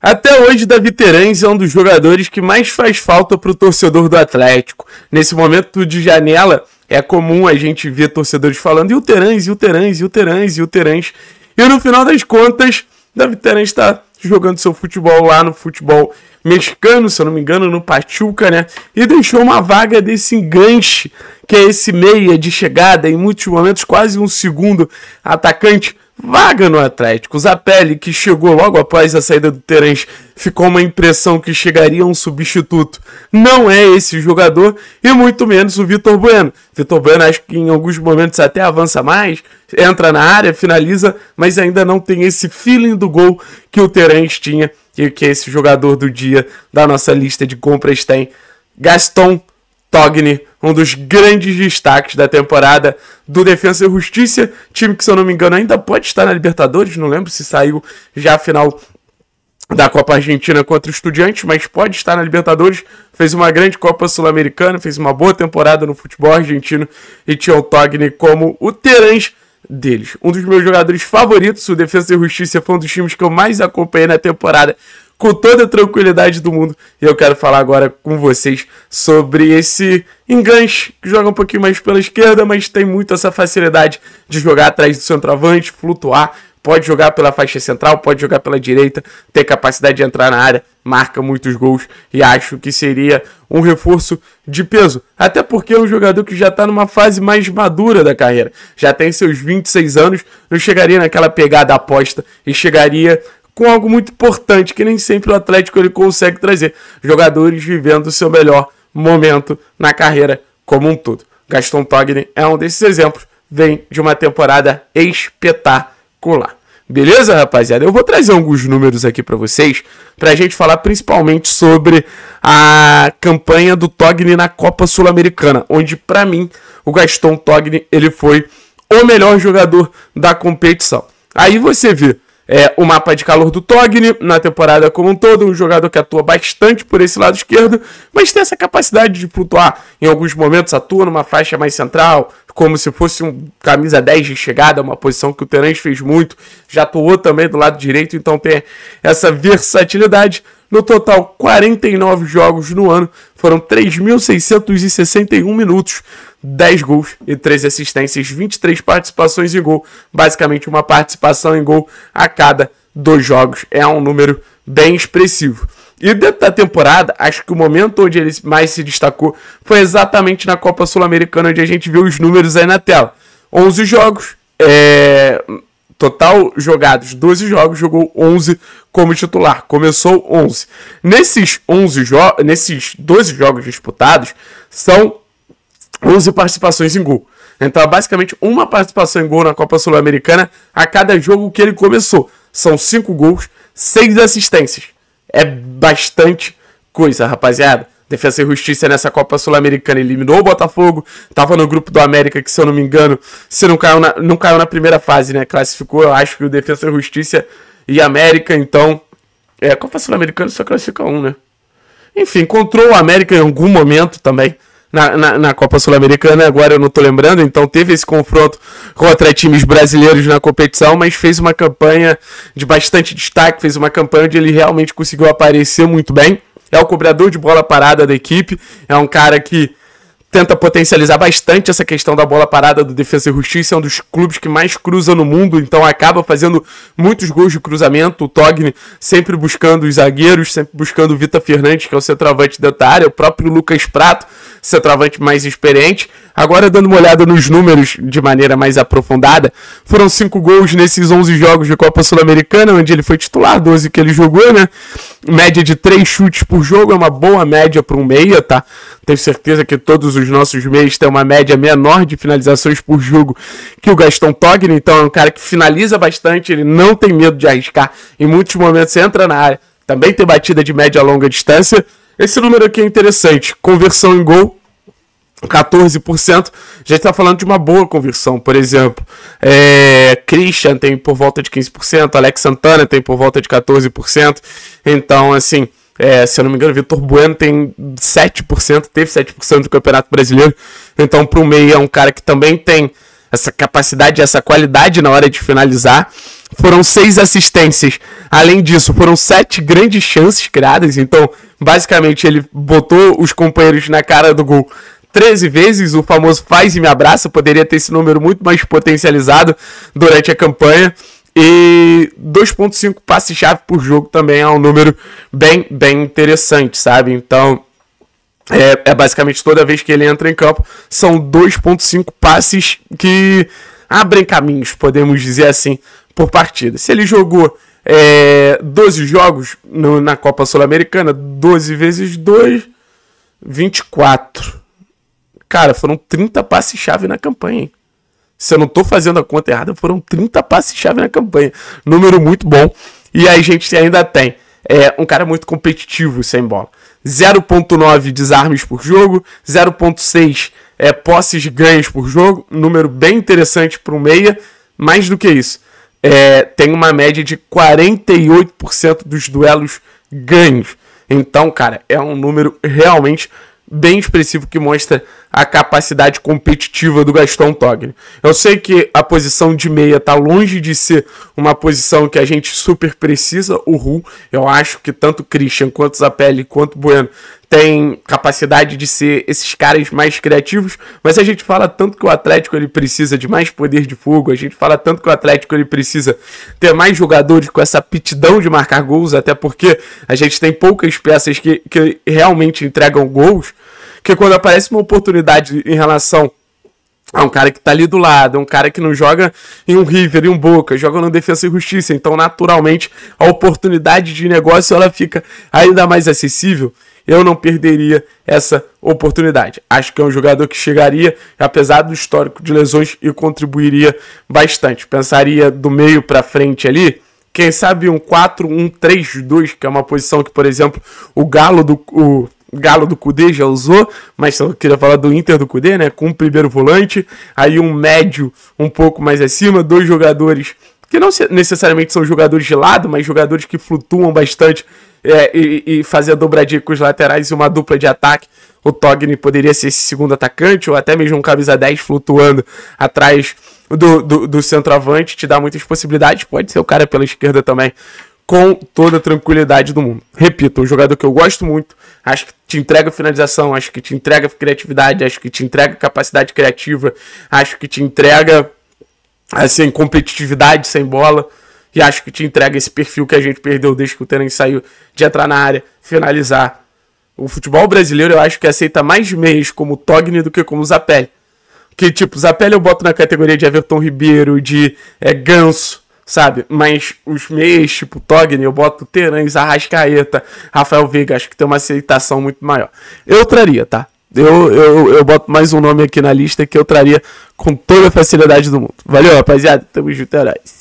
Até hoje, Davi Terães é um dos jogadores que mais faz falta para o torcedor do Atlético. Nesse momento de janela, é comum a gente ver torcedores falando e o Terães, e o Terães, e o Terães, e o Terães. E no final das contas, Davi Terães está jogando seu futebol lá no futebol mexicano, se eu não me engano, no Pachuca, né? E deixou uma vaga desse enganche, que é esse meia de chegada, em muitos momentos quase um segundo atacante vaga no Atlético. Zapelli, que chegou logo após a saída do Terence, ficou uma impressão que chegaria um substituto. Não é esse jogador e muito menos o Vitor Bueno. Vitor Bueno acho que em alguns momentos até avança mais, entra na área, finaliza, mas ainda não tem esse feeling do gol que o Terence tinha e que esse jogador do dia da nossa lista de compras tem. Gaston Togni, um dos grandes destaques da temporada do Defensa e Justiça, time que, se eu não me engano, ainda pode estar na Libertadores, não lembro se saiu já a final da Copa Argentina contra o Estudiantes, mas pode estar na Libertadores, fez uma grande Copa Sul-Americana, fez uma boa temporada no futebol argentino e tinha o Togni como o Terãs deles. Um dos meus jogadores favoritos, o Defensa e Justiça foi um dos times que eu mais acompanhei na temporada, com toda a tranquilidade do mundo. E eu quero falar agora com vocês sobre esse enganche que joga um pouquinho mais pela esquerda, mas tem muito essa facilidade de jogar atrás do centroavante, flutuar. Pode jogar pela faixa central, pode jogar pela direita, ter capacidade de entrar na área, marca muitos gols e acho que seria um reforço de peso. Até porque é um jogador que já está numa fase mais madura da carreira, já tem seus 26 anos, não chegaria naquela pegada aposta e chegaria com algo muito importante que nem sempre o Atlético ele consegue trazer. Jogadores vivendo o seu melhor momento na carreira como um todo. Gaston Pagni é um desses exemplos, vem de uma temporada espetacular. Beleza, rapaziada? Eu vou trazer alguns números aqui para vocês, para a gente falar principalmente sobre a campanha do Togni na Copa Sul-Americana, onde para mim o Gaston Togni ele foi o melhor jogador da competição. Aí você vê é, o mapa de calor do Togni na temporada como um todo, um jogador que atua bastante por esse lado esquerdo, mas tem essa capacidade de flutuar. Em alguns momentos atua numa faixa mais central, como se fosse um camisa 10 de chegada, uma posição que o Terence fez muito, já atuou também do lado direito, então tem essa versatilidade. No total, 49 jogos no ano, foram 3.661 minutos, 10 gols e 13 assistências, 23 participações em gol, basicamente uma participação em gol a cada dois jogos. É um número bem expressivo. E dentro da temporada, acho que o momento onde ele mais se destacou foi exatamente na Copa Sul-Americana, onde a gente viu os números aí na tela. 11 jogos, é, total jogados 12 jogos, jogou 11 como titular. Começou 11. Nesses 11 jogos, nesses 12 jogos disputados, são 11 participações em gol. Então, basicamente, uma participação em gol na Copa Sul-Americana a cada jogo que ele começou. São 5 gols, 6 assistências. É bastante coisa, rapaziada. Defesa e Justiça nessa Copa Sul-Americana eliminou o Botafogo, tava no grupo do América, que se eu não me engano, se não caiu na, não caiu na primeira fase, né? Classificou, eu acho que o Defesa e Justiça e América, então. É, a Copa Sul-Americana só classifica um, né? Enfim, encontrou o América em algum momento também. Na, na, na, Copa Sul-Americana, agora eu não tô lembrando, então teve esse confronto contra times brasileiros na competição, mas fez uma campanha de bastante destaque, fez uma campanha onde ele realmente conseguiu aparecer muito bem é o cobrador de bola parada da equipe, é um cara que tenta potencializar bastante essa questão da bola parada do Defesa e Justiça, é um dos clubes que mais cruza no mundo, então acaba fazendo muitos gols de cruzamento. O Togni sempre buscando os zagueiros, sempre buscando o Vita Fernandes, que é o centroavante da área, o próprio Lucas Prato, centroavante mais experiente. Agora, dando uma olhada nos números de maneira mais aprofundada, foram cinco gols nesses 11 jogos de Copa Sul-Americana, onde ele foi titular, 12 que ele jogou, né? Média de três chutes por jogo, é uma boa média para um meia, tá? Tenho certeza que todos os os nossos meios têm uma média menor de finalizações por jogo que o Gaston Togni, então é um cara que finaliza bastante, ele não tem medo de arriscar. Em muitos momentos entra na área, também tem batida de média a longa distância. Esse número aqui é interessante. Conversão em gol, 14%, já está falando de uma boa conversão, por exemplo. É, Christian tem por volta de 15%, Alex Santana tem por volta de 14%. Então, assim, é, se eu não me engano, Vitor Bueno tem 7%, teve 7% do Campeonato Brasileiro. Então, para o meio, é um cara que também tem essa capacidade, essa qualidade na hora de finalizar. Foram seis assistências. Além disso, foram sete grandes chances criadas. Então, basicamente, ele botou os companheiros na cara do gol 13 vezes. O famoso faz e me abraça. Poderia ter esse número muito mais potencializado durante a campanha. E 2.5 passe-chave por jogo também é um número bem, bem interessante, sabe? Então, é, é basicamente toda vez que ele entra em campo, são 2.5 passes que abrem caminhos, podemos dizer assim, por partida. Se ele jogou é, 12 jogos no, na Copa Sul-Americana, 12 vezes 2, 24. Cara, foram 30 passes-chave na campanha. Hein? se eu não estou fazendo a conta errada, foram 30 passes-chave na campanha. Número muito bom. E aí a gente ainda tem é, um cara muito competitivo sem bola. 0.9 desarmes por jogo, 0.6 é, posses ganhas por jogo, número bem interessante para o meia. Mais do que isso, é, tem uma média de 48% dos duelos ganhos. Então, cara, é um número realmente bem expressivo que mostra a capacidade competitiva do Gastão Togni. Eu sei que a posição de meia está longe de ser uma posição que a gente super precisa, o Ru. Eu acho que tanto Christian quanto Zapelli quanto Bueno tem capacidade de ser esses caras mais criativos, mas a gente fala tanto que o Atlético ele precisa de mais poder de fogo, a gente fala tanto que o Atlético ele precisa ter mais jogadores com essa aptidão de marcar gols, até porque a gente tem poucas peças que, que realmente entregam gols, que quando aparece uma oportunidade em relação a um cara que tá ali do lado, um cara que não joga em um River, em um Boca, joga no Defesa e Justiça. Então, naturalmente, a oportunidade de negócio ela fica ainda mais acessível eu não perderia essa oportunidade. Acho que é um jogador que chegaria, apesar do histórico de lesões, e contribuiria bastante. Pensaria do meio para frente ali, quem sabe um 4-1-3-2, que é uma posição que, por exemplo, o Galo do. O, Galo do Cudê já usou, mas eu queria falar do Inter do Cudê, né? Com o primeiro volante, aí um médio um pouco mais acima, dois jogadores que não necessariamente são jogadores de lado, mas jogadores que flutuam bastante é, e, e fazer a dobradinha com os laterais e uma dupla de ataque. O Togni poderia ser esse segundo atacante, ou até mesmo um camisa 10 flutuando atrás do, do, do centroavante, te dá muitas possibilidades. Pode ser o cara pela esquerda também, com toda a tranquilidade do mundo. Repito, um jogador que eu gosto muito, acho que te entrega finalização, acho que te entrega criatividade, acho que te entrega capacidade criativa, acho que te entrega assim, competitividade sem bola. E acho que te entrega esse perfil que a gente perdeu desde que o Terence saiu de entrar na área, finalizar. O futebol brasileiro eu acho que aceita mais meios como Togni do que como Zapelli. Que tipo, Zapelli eu boto na categoria de Everton Ribeiro, de é, Ganso, sabe? Mas os meios, tipo Togni, eu boto Terãs, Arrascaeta, Rafael Veiga, acho que tem uma aceitação muito maior. Eu traria, tá? Eu, eu, eu boto mais um nome aqui na lista que eu traria com toda a facilidade do mundo. Valeu, rapaziada. Tamo junto, heróis. É